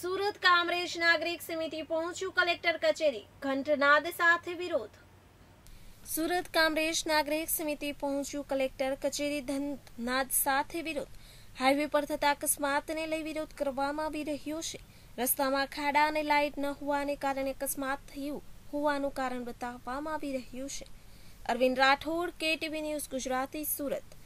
સુરત કામરેજ નાગરિક સમિતિ પહોંચ્યું કલેક્ટર કચેરી ઘંટનાદ સાથે વિરોધ સુરત કામરેજ નાગરિક સમિતિ પહોંચ્યું કલેક્ટર કચેરી ધનનાદ સાથે વિરોધ હાઈવે પર થતા અકસ્માતને લઈ વિરોધ કરવામાં આવી રહ્યો છે રસ્તામાં ખાડા અને લાઇટ ન હોવાને કારણે અકસ્માત થયું હોવાનું કારણ બતાવવામાં આવી રહ્યું છે અરવિંદ રાઠોડ કેટીવી ન્યૂઝ ગુજરાતી સુરત